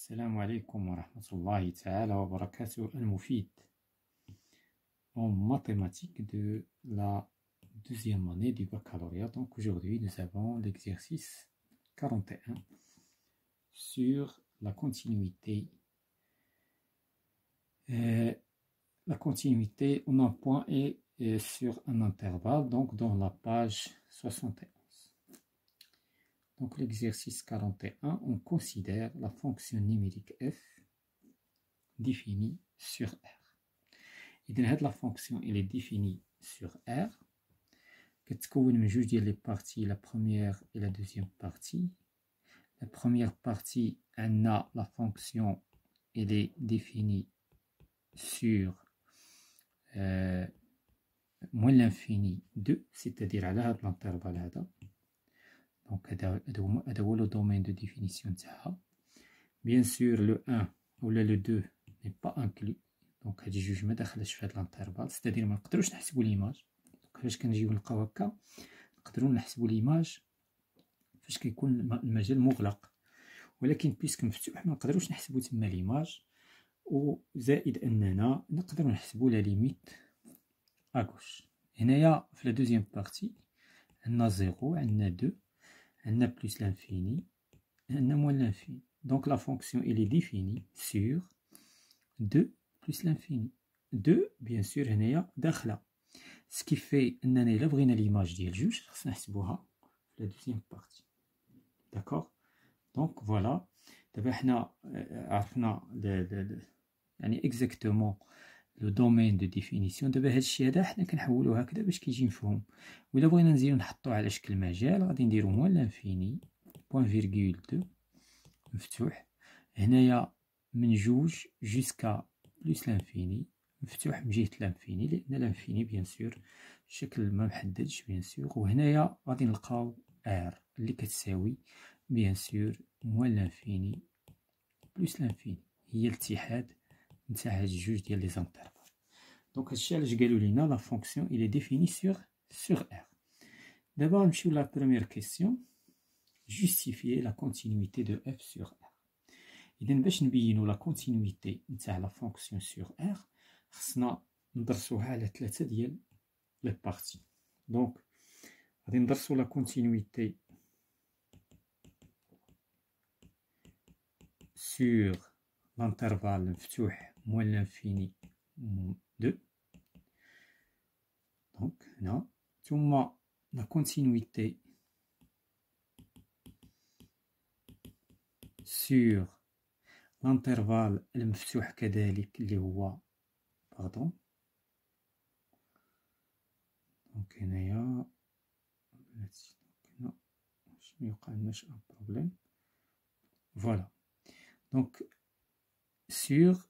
السلام wa rahmatullahi wa تعالى al المفيد en mathématiques de la deuxième année du baccalauréat. Donc aujourd'hui nous avons l'exercice 41 sur la continuité. Euh, la continuité en un point et euh, sur un intervalle, donc dans la page 61. Donc l'exercice 41, on considère la fonction numérique f définie sur R. Et donc la fonction elle est définie sur R. que vous me les les parties la première et la deuxième partie. La première partie a la fonction elle est définie sur euh, moins l'infini 2, c'est-à-dire à, de l'intervalle دونك هذا هذا هو لو دومين دو ديفينيسيون تاعها بيان سور لو 1 ولا لو 2 ني با انكلو دونك هاد جوج ما دخلش في هاد لانتربال ستادير ما نقدروش نحسبو ليماج فاش كنجيو نلقاو هكا نقدرو نحسبو ليماج فاش كيكون المجال مغلق ولكن بيسك مفتوح ما نقدروش نحسبو تما ليماج وزائد اننا نقدروا نحسبو لا ليميت اكوش هنايا في لا دوزيام بارتي عندنا زيرو عندنا دو on a plus l'infini, on moins l'infini. Donc la fonction, elle est définie sur 2 plus l'infini. 2, bien sûr, y a Ce qui fait que nous avons l'image du juge, la deuxième partie. D'accord Donc voilà, on a euh, exactement لو دومين دو ديفينيسيون دابا هادشي هذا حنا كنحولو هكذا باش كيجي مفهوم و الا بغينا نزيدو نحطو على شكل مجال غادي نديرو موان لانفيني بوان فيرغول دو مفتوح هنايا من جوج جوسكا بلوس لانفيني مفتوح من جهه لانفيني لان لانفيني بيان سور الشكل ما محددش بيان سور وهنايا غادي نلقاو ار اللي كتساوي بيان سور موان لانفيني بلوس لانفيني هي الاتحاد Donc, à dire le juge Donc, la fonction est définie sur R. D'abord, la première question, justifier la continuité de F sur R. Et que nous puissions voir la continuité de la fonction sur R, nous allons l'appliquer la partie. Donc, nous allons l'appliquer à la continuité sur l'intervalle de F sur R moins l'infini 2. Donc, non. Tu la continuité sur l'intervalle l'mfsouh acadélique les huwa pardon donc il y a non je y pas de problème voilà donc sur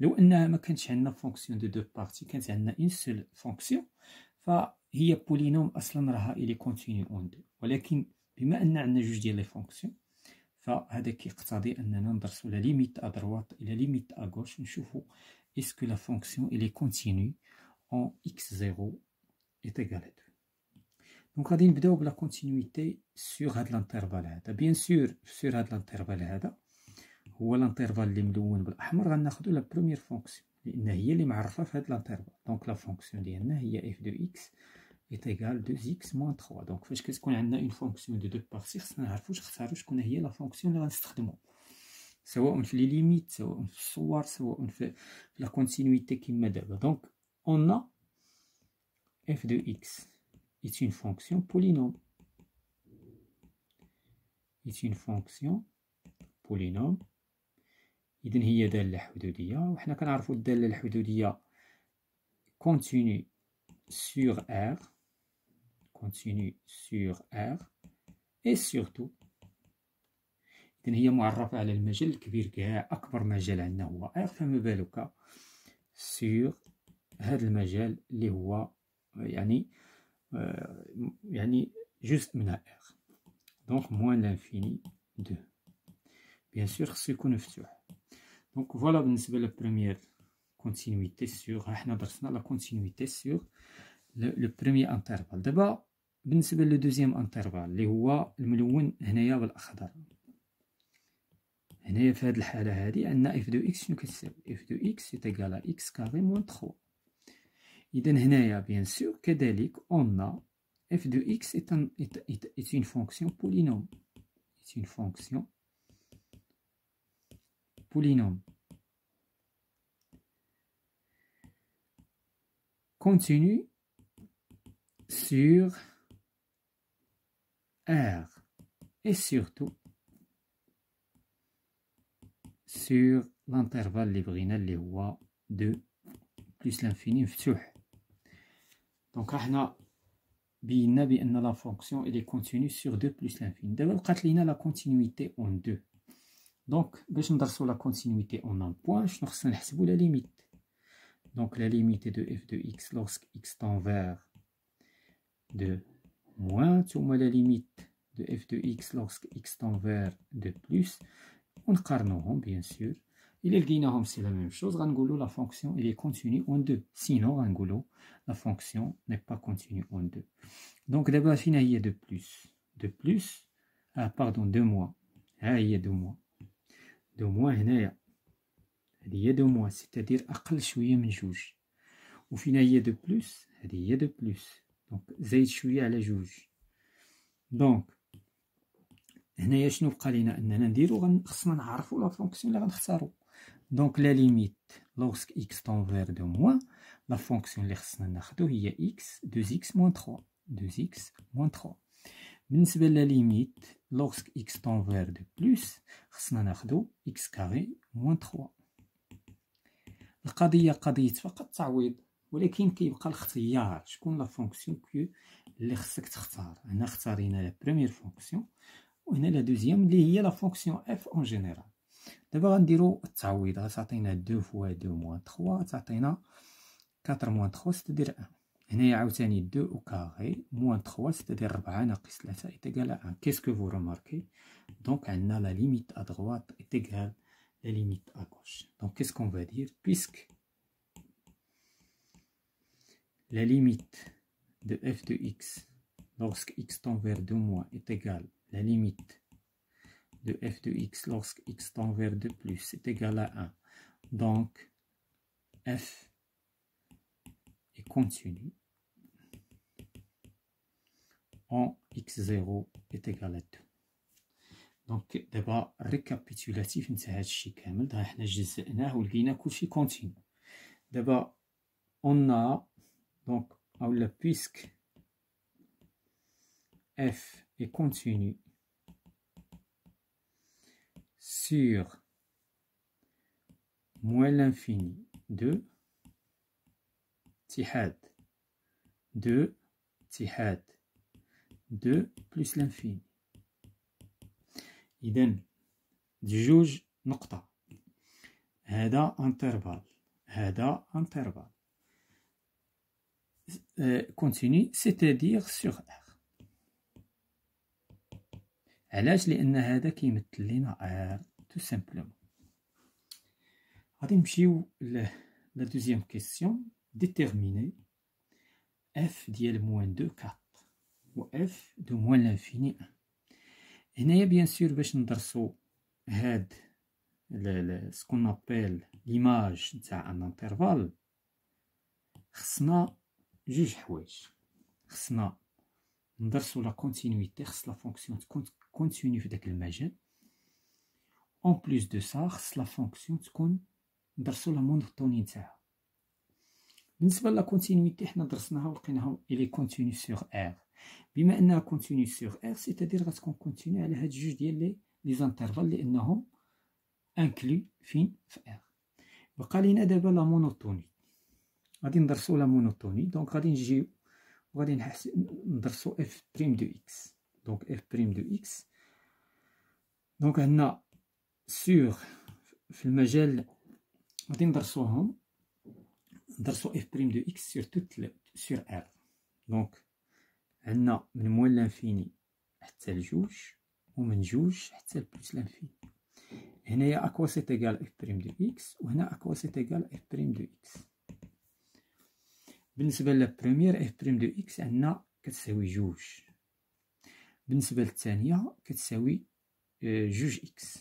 لو انها ما كانتش عندنا فونكسيون دو دو بارتي كانت عندنا اون سول فونكسيون فهي بولينوم اصلا راها الي كونتينيو اون دو ولكن بما ان عندنا جوج ديال لي فونكسيون فهذا كيقتضي اننا ندرسو لا ليميت ا دروات الى ليميت ا غوش نشوفو اسكو لا فونكسيون الي كونتينيو اون اكس زيرو ايت égal à 2. دونك غادي نبداو بلا كونتينيتي سور هاد الانترفال هذا بيان سور سور هاد الانترفال هذا هو الانترفال اللي ملون بالاحمر غناخذو لا بروميير فونكسيون لان هي اللي معرفه في هاد الانترفال دونك لا فونكسيون ديالنا هي اف دو اكس est égal 2x moins 3 دونك فاش كتكون عندنا اون فونكسيون دو دو بارتي خصنا نعرفو نختارو شكون هي لا فونكسيون اللي غنستخدمو سواء في لي ليميت سواء في الصور سواء في لا كونتينيتي كيما دابا دونك اون اف دو اكس ايت اون فونكسيون بولينوم ايت اون فونكسيون بولينوم إذن هي داله حدوديه وحنا كنعرفو الداله الحدوديه كونتيني سور ار كونتيني سور ار اي سيغتو إذن هي معرفه على المجال الكبير كاع اكبر مجال عندنا هو ار فما بالك سور هذا المجال اللي هو يعني آه، يعني جزء من ار دونك موان لانفيني دو بيان سور خصو يكون مفتوح Donc voilà, nous la première continuité sur, euh, la continuité sur le, premier intervalle. D'abord, nous le deuxième intervalle, qui est le f de x, nous f de x est égal à x carré moins 3. bien sûr, on a f de x est, une fonction polynôme. une fonction polynôme polynôme. Continue sur R et surtout sur l'intervalle librinal les rois 2 plus l'infini Donc, la fonction est continue sur est continue sur 2 plus l'infini. D'abord, la continuité en continuité 2 donc, le déchange la continuité en un point, je ne renonce pas la limite. Donc, la limite de f de x lorsque x tend vers de Moins, sur moi, la limite de f de x lorsque x tend vers plus. On car bien sûr. Il est génarum, c'est la même chose. Rangolo, la fonction, est continue en deux. Sinon, Rangulo, la fonction n'est pas continue en deux. Donc, d'abord, si de plus, de plus, ah, pardon, de moins, y ah, est de moins. دو موا هنايا هادي هي دو موا ستادير اقل شويه من جوج وفين هي دو بلوس هادي هي دو بلوس دونك زايد شويه على جوج دونك هنايا شنو بقى لينا اننا نديرو خصنا نعرفو لا فونكسيون اللي غنختارو دونك لا ليميت لوغسك اكس تنفير دو موا لا فونكسيون اللي خصنا ناخدو هي اكس دوز اكس موان تخوا دوز اكس موان تخوا بالنسبه لا ليميت لوغسك اكس تنفير دو بلوس خصنا ناخدو إكس كاري موان تخوا القضية قضية فقط تعويض ولكن كيبقى الاختيار شكون لا فونكسيون كو لي خصك تختار هنا اختارينا لا بروميير فونكسيون وهنا لا دوزيام لي هي لا فونكسيون اف اون جينيرال دابا غنديرو التعويض غتعطينا دو فوا دو موان تخوا غتعطينا كاتر موان تخوا ستدير ان هنايا عاوتاني دو او كاغي موان تخوا ستدير ربعة ناقص تلاتة إيتيكال ان كيسكو فو روماركي Donc, on a la limite à droite est égale à la limite à gauche. Donc, qu'est-ce qu'on va dire Puisque la limite de f de x, lorsque x tend vers 2 moins, est égale à la limite de f de x lorsque x tend vers 2 plus est égale à 1. Donc, f est continu en x0 est égal à 2. Donc, d'abord, récapitulatif, nous avons fait des choses, nous avons le des choses, nous avons fait f, choses, nous avons fait des de nous de plus l'infini. اذا جوج نقطه هذا انترفال هذا انترفال كونتيني سيتادير سيغ ار علاش لان هذا كيمثل لينا ار تو سامبلومون غادي نمشيو لا دوزيام كيسيون ديتيرميني اف ديال موان دو كات و اف دو موان لانفيني ان هنايا بيان سور باش ندرسو هاد سكون ابيل ليماج تاع ان انترفال خصنا جوج حوايج خصنا ندرسو لا كونتينيتي خص لا فونكسيون تكون كونتيني في داك المجال اون بليس دو سا خص لا فونكسيون تكون ندرسو لا مونوتوني تاعها بالنسبه لا كونتينيتي حنا درسناها ولقيناها الي كونتيني سور ار بما انها كونتيني سيغ ار سيتادير غتكون كونتيني على هاد جوج ديال لي لي زانترفال لانهم انكلو فين في ار بقى لينا دابا لا مونوتوني غادي ندرسو لا مونوتوني دونك غادي نجيو وغادي نحس ندرسو اف بريم دو اكس دونك اف بريم دو اكس دونك هنا سيغ في المجال غادي ندرسوهم ندرسو اف بريم دو اكس سير توت سير ار دونك عندنا من موان لانفيني حتى لجوج ومن جوج حتى لبلوس لانفيني هنايا اكوا سيت ايكال اف بريم دو اكس وهنا اكوا سيت ايكال اف بريم دو اكس بالنسبه للبريمير اف بريم دو اكس عندنا كتساوي جوج بالنسبه للثانيه كتساوي آه، جوج اكس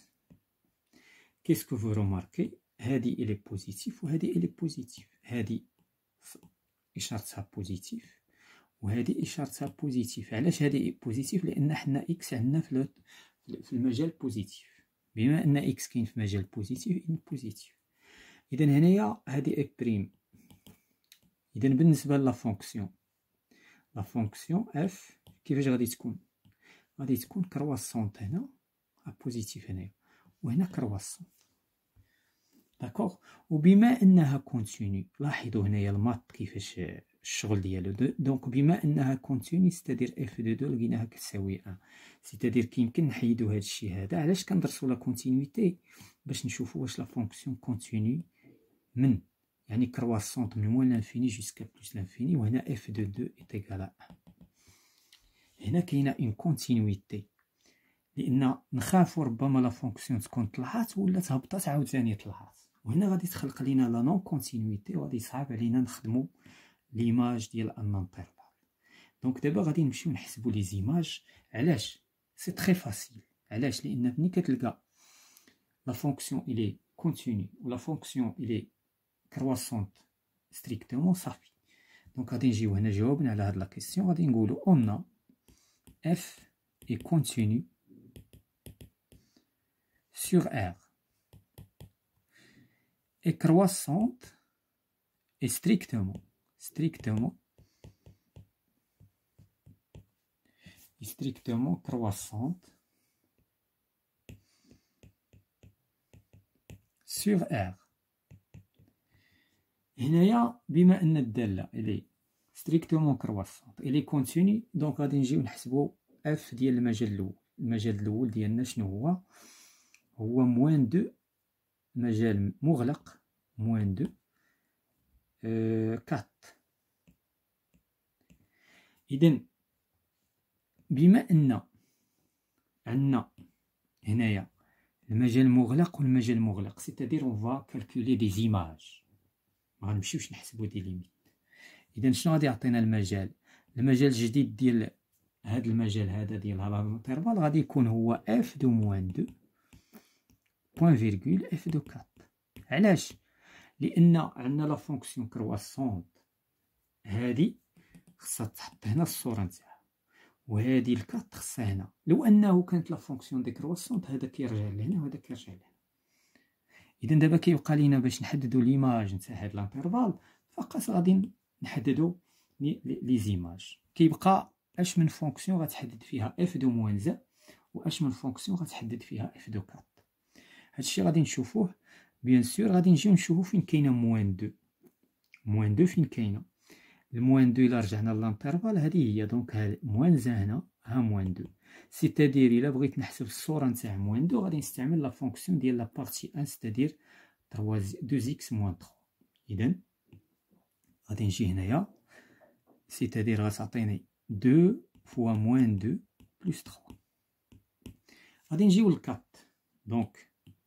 كيسكو فو روماركي هادي الي بوزيتيف وهادي الي بوزيتيف هادي اشارتها بوزيتيف وهذه اشارتها بوزيتيف علاش هذه بوزيتيف لان حنا اكس عندنا في في المجال بوزيتيف بما ان اكس كاين في مجال بوزيتيف ان بوزيتيف اذا هنايا هذه اي بريم اذا بالنسبه لا فونكسيون لا فونكسيون اف كيفاش غادي تكون غادي تكون كرواسونت هنا بوزيتيف هنايا وهنا كرواسونت داكوغ وبما انها كونتينيو لاحظوا هنايا الماط كيفاش الشغل ديالو دونك بما انها كونتيني ستادير اف دو دو لقيناها كتساوي ا سيتادير كيمكن نحيدو هاد الشيء هذا علاش كندرسو لا كونتينيتي باش نشوفو واش لا فونكسيون كونتيني من يعني كرواسونت من موان لانفيني جوسكا بلوس لانفيني وهنا اف دو دو ايتيكال ا هنا كاينه اون كونتينيتي لان نخافو ربما لا فونكسيون تكون طلعات ولا تهبطات عاوتاني طلعات وهنا غادي تخلق لينا لا نون كونتينيتي وغادي يصعب علينا نخدمو L'image de l'ananterbal. Donc, de Donc d'abord, je vais vous dire, c'est très facile. La fonction est continue ou la fonction est croissante strictement. Donc, je vais vous dire la question. On a F est continue sur R. Et croissante est strictement. strictement strictement croissante sur R هنايا بما ان الداله الي ستريكتومون كرواسونت الي كونتيني دونك غادي نجيو نحسبو اف ديال المجال الاول المجال الاول ديالنا شنو هو هو موان دو مجال مغلق موان دو كات eh, اذا بما ان عندنا هنايا المجال مغلق والمجال مغلق سيتادير اون فا كالكولي دي زيماج ما غنمشيوش نحسبو دي ليميت اذا شنو غادي يعطينا المجال المجال الجديد ديال هاد المجال هذا ديال هاد الانترفال غادي يكون هو اف دو موان دو بوان فيرغول اف دو كات علاش لان عندنا لا فونكسيون كرواسونت هادي خصها تحط هنا الصوره نتاعها وهذه الكات خصها هنا لو انه كانت لا فونكسيون دي كرواسونت هذا كيرجع لهنا وهذا كيرجع لهنا اذا دابا كيبقى لينا باش نحددوا ليماج نتاع هاد لانترفال فقط غادي نحددوا لي زيماج كيبقى اش من فونكسيون غتحدد فيها اف دو موان زا واش من فونكسيون غتحدد فيها اف دو كات هادشي غادي نشوفوه بيان سور غادي نجيو نشوفو فين كاينه موان دو موان دو فين كاينه الموان دو الا رجعنا للانترفال هذه هي دونك ها موان زا هنا ها موان دو سيتادير الا بغيت نحسب الصوره نتاع موان دو غادي نستعمل لا فونكسيون ديال لا بارتي ان سيتادير 3 2 اكس موان 3 اذا غادي نجي هنايا سيتادير غتعطيني 2 فوا موان 2 بلس 3 غادي نجيو لكات دونك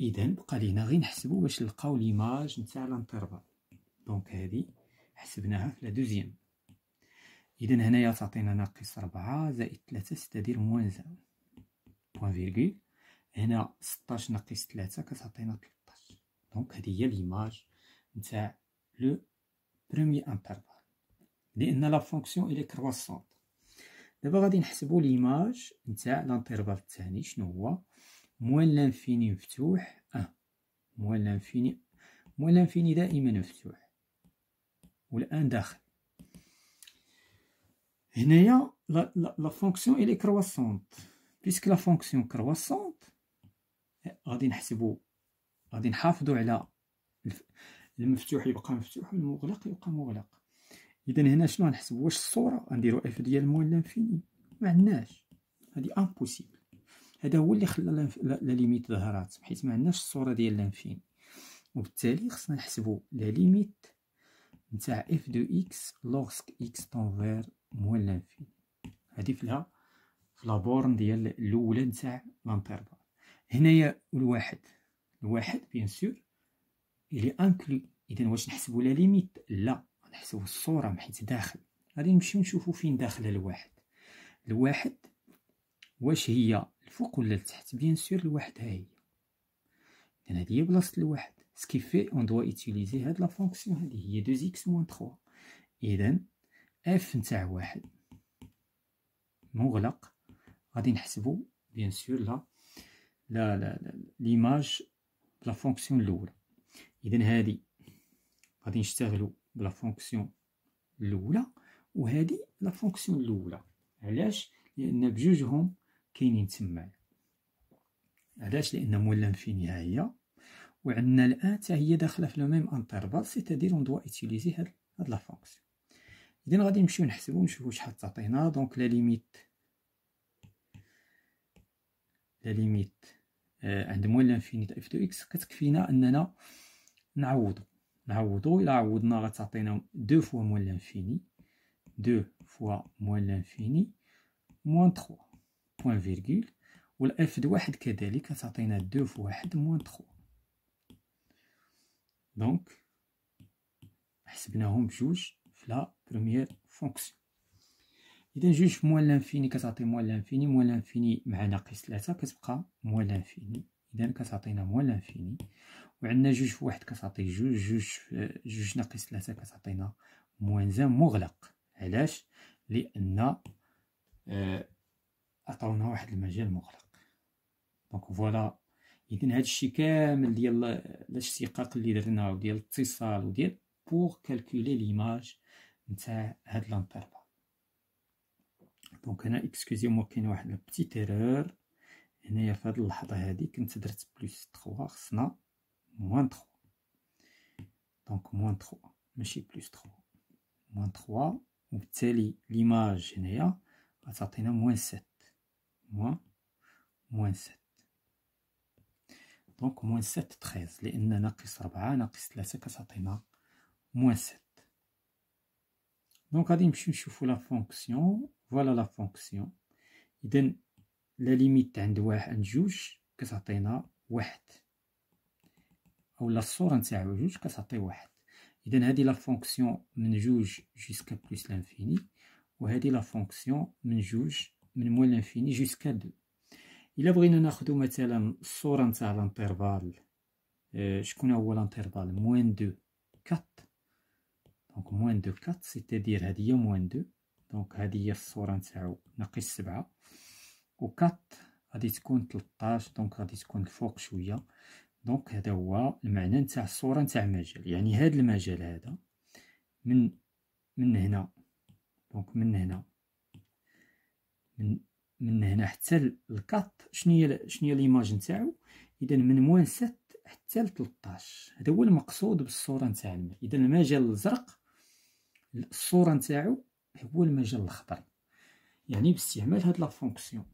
اذا بقى لينا غير نحسبو باش نلقاو ليماج نتاع لانترفال دونك هادي حسبناها في لا دوزيام اذا هنايا تعطينا ناقص ربعة زائد ستة دير موان زان بوان فيرغول هنا ستاش ناقص تلاتة كتعطينا تلطاش دونك هادي هي ليماج نتاع لو برومي انترفال لان لا فونكسيون الي كروسونت دابا غادي نحسبو ليماج نتاع لانترفال الثاني شنو هو موان لانفيني مفتوح أه موان لانفيني موان لانفيني دائما مفتوح والآن داخل هنايا لا لا لا فونكسيون إلي كرواسونت بيسك لا فونكسيون كرواسونت غادي نحسبو غادي نحافظو على المفتوح يبقى مفتوح والمغلق يبقى مغلق اذا هنا شنو غنحسب واش الصوره غنديرو اف ديال موان لانفيني ما عندناش هادي امبوسيبل هذا هو اللي خلى لا ليميت ظهرات حيت ما عندناش الصوره ديال لانفين وبالتالي خصنا نحسبوا لا ليميت نتاع اف دو اكس لوغسك اكس طونفير موال لانفين هذه فيها في لابورن ديال الاولى نتاع لانترفال هنايا الواحد الواحد بيان سور الي انكلو اذا واش نحسبوا لا ليميت لا نحسبوا الصوره حيت داخل غادي نمشيو نشوفوا فين داخل الواحد الواحد واش هي الفوق ولا لتحت بيان سور الواحد ها هي اذا هذه هي بلاصه الواحد سكي في اون دوا ايتيليزي هاد لا فونكسيون هادي هي 2 اكس موان 3 اذا اف نتاع واحد مغلق غادي نحسبو بيان سور لا لا لا ليماج لا فونكسيون الاولى اذا هادي غادي نشتغلو بلا فونكسيون الاولى وهادي لا فونكسيون الاولى علاش لان بجوجهم كاينين تما علاش لان مولا في نهايه وعندنا الان حتى هي داخله في لو ميم انترفال سيتادير اون دوا ايتيليزي هاد هاد لا فونكسيون اذا غادي نمشيو نحسبو نشوفو شحال تعطينا دونك لا ليميت لا ليميت آه عند مولا انفينيت اف دو اكس كتكفينا اننا نعوضو نعوضو الى عوضنا غتعطينا دو فوا مولا انفيني دو فوا مولا انفيني موان 3 بوان و والاف دو واحد كذلك تعطينا دو في واحد موان تخوا دونك حسبناهم بجوج في لا بروميير فونكسيون اذا جوج موان لانفيني كتعطي موان لانفيني موان لانفيني مع ناقص ثلاثة كتبقى موان لانفيني اذا كتعطينا موان لانفيني وعندنا جوج في واحد كتعطي جوج جوج جوج ناقص ثلاثة كتعطينا موان زان مغلق علاش لان آه عطاونا واحد المجال مغلق دونك فوالا اذا هذا الشيء كامل ديال الاشتقاق اللي درنا وديال الاتصال وديال بور كالكولي ليماج نتاع هاد لانترفال دونك هنا اكسكوزي مو كاين واحد لو بيتي تيرور هنايا في هاد اللحظه هادي كنت درت بلوس 3 خصنا موان 3 دونك موان 3 ماشي بلوس 3 موان 3 وبالتالي ليماج هنايا غتعطينا موان 7 moins moins 7 دونك موان 7 13 لان ناقص 4 ناقص 3 كتعطينا موان 7 دونك غادي نمشيو نشوفو لا فونكسيون فوالا لا فونكسيون اذا لا ليميت عند واحد عند جوج كتعطينا واحد او لا الصوره نتاع جوج كتعطي واحد اذا هذه لا فونكسيون من جوج جيسكا بلوس لانفيني وهذه لا فونكسيون من جوج من موال لانفيني جوسكا دو الا بغينا ناخدو مثلا الصوره نتاع لانترفال اه، شكون هو لانترفال موان دو كات دونك موان دو كات سيتادير هادي هي موان دو دونك هادي هي الصوره نتاعو ناقص سبعة و كات غادي تكون تلطاش دونك غادي تكون فوق شويه دونك هذا هو المعنى نتاع الصوره نتاع مجال يعني هاد المجال هذا من من هنا دونك من هنا من من هنا حتى لكات شنو هي شنو هي ليماج نتاعو اذا من موان 7 حتى ل 13 هذا هو المقصود بالصوره نتاع الماء اذا المجال الازرق الصوره نتاعو هو المجال الاخضر يعني باستعمال هاد لا فونكسيون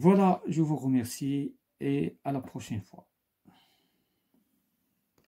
فوالا جو فو remercie اي ا لا بروشين فوا